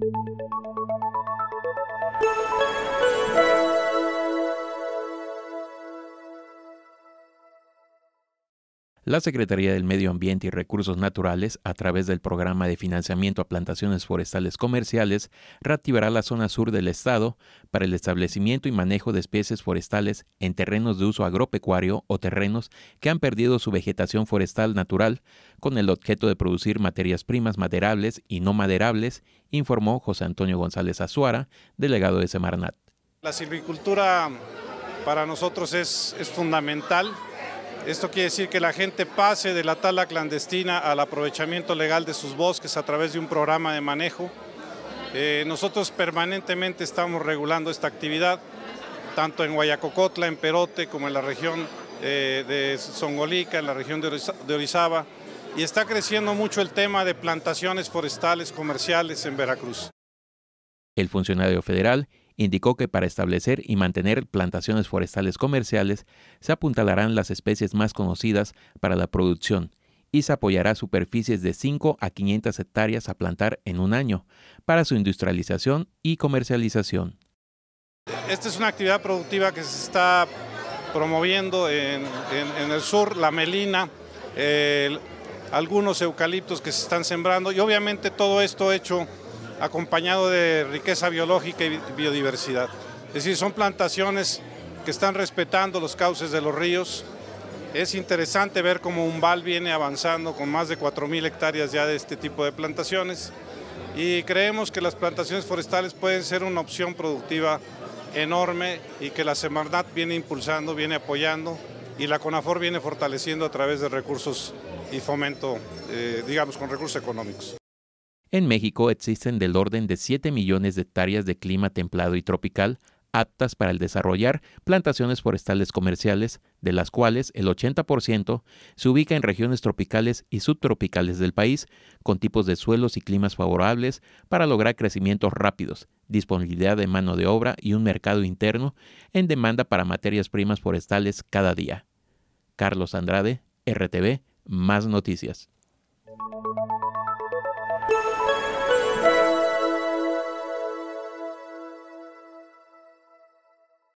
Thank you. La Secretaría del Medio Ambiente y Recursos Naturales, a través del programa de financiamiento a plantaciones forestales comerciales, reactivará la zona sur del estado para el establecimiento y manejo de especies forestales en terrenos de uso agropecuario o terrenos que han perdido su vegetación forestal natural con el objeto de producir materias primas maderables y no maderables, informó José Antonio González Azuara, delegado de Semarnat. La silvicultura para nosotros es, fundamental esto quiere decir que la gente pase de la tala clandestina al aprovechamiento legal de sus bosques a través de un programa de manejo. Eh, nosotros permanentemente estamos regulando esta actividad, tanto en Guayacocotla, en Perote, como en la región eh, de Songolica, en la región de, de Orizaba. Y está creciendo mucho el tema de plantaciones forestales comerciales en Veracruz. El funcionario federal Indicó que para establecer y mantener plantaciones forestales comerciales se apuntalarán las especies más conocidas para la producción y se apoyará superficies de 5 a 500 hectáreas a plantar en un año para su industrialización y comercialización. Esta es una actividad productiva que se está promoviendo en, el sur, la melina, eh, algunos eucaliptos que se están sembrando y obviamente todo esto hecho acompañado de riqueza biológica y biodiversidad. Es decir, son plantaciones que están respetando los cauces de los ríos. Es interesante ver cómo Umbal viene avanzando con más de 4.000 hectáreas ya de este tipo de plantaciones y creemos que las plantaciones forestales pueden ser una opción productiva enorme y que la Semarnat viene impulsando, viene apoyando y la CONAFOR viene fortaleciendo a través de recursos y fomento, eh, digamos, con recursos económicos. En México existen del orden de 7 millones de hectáreas de clima templado y tropical aptas para el desarrollar plantaciones forestales comerciales, de las cuales el 80% se ubica en regiones tropicales y subtropicales del país, con tipos de suelos y climas favorables para lograr crecimientos rápidos, disponibilidad de mano de obra y un mercado interno en demanda para materias primas forestales cada día. Carlos Andrade, RTV, más noticias.